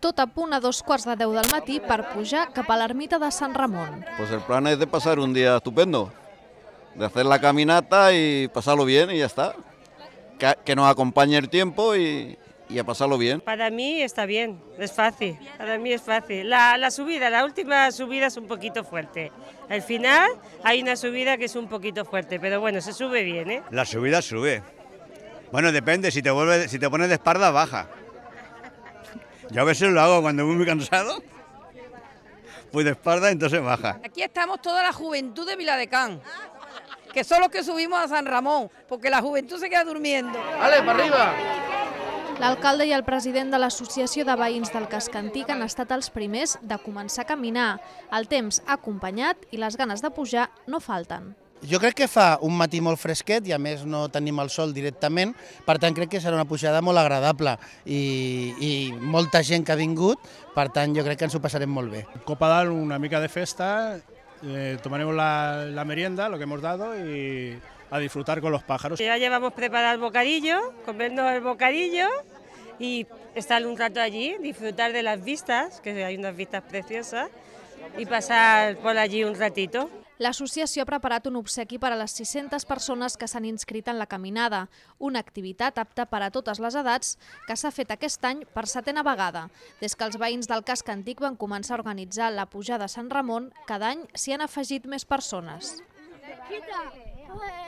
Tota a dos cuartas de 10 del matí per pujar cap a de San Ramón. Pues el plan es de pasar un día estupendo, de hacer la caminata y pasarlo bien y ya está. Que, nos acompañe el tiempo y, y, a pasarlo bien. Para mí está bien, es fácil, para mí es fácil. La, subida, la última subida es un poquito fuerte. Al final hay una subida que es un poquito fuerte, pero bueno, se sube bien. ¿eh? La subida sube. Bueno, depende, si te, vuelve, si te pones de espalda, baja. Yo a veces lo hago cuando voy muy cansado, pues de espalda, entonces baja. Aquí estamos toda la juventud de Viladecán, que son los que subimos a San Ramón, porque la juventud se queda durmiendo. ¡Ale, para arriba! L'alcalde i el president de l'Associació de Veïns del Casc Antic han estat els primers de començar a caminar. El temps ha acompanyat i les ganes de pujar no falten. Jo crec que fa un matí molt fresquet i a més no tenim el sol directament, per tant crec que serà una pujada molt agradable i, i molta gent que ha vingut, per tant jo crec que ens ho passarem molt bé. Copa dalt, una mica de festa, eh, tomarem la, la merienda, lo que hemos dado y a disfrutar con los pájaros. Ya llevamos preparado el bocadillo, comernos el bocadillo y estar un rato allí, disfrutar de las vistas, que hay unas vistas preciosas, y pasar por allí un ratito. L'associació ha preparat un obsequi per a les 600 persones que s'han inscrit en la caminada, una activitat apta per a totes les edats que s'ha fet aquest any per setena vegada. Des que els veïns del casc antic van començar a organitzar la pujada a Sant Ramon, cada any s'hi han afegit més persones. Quita!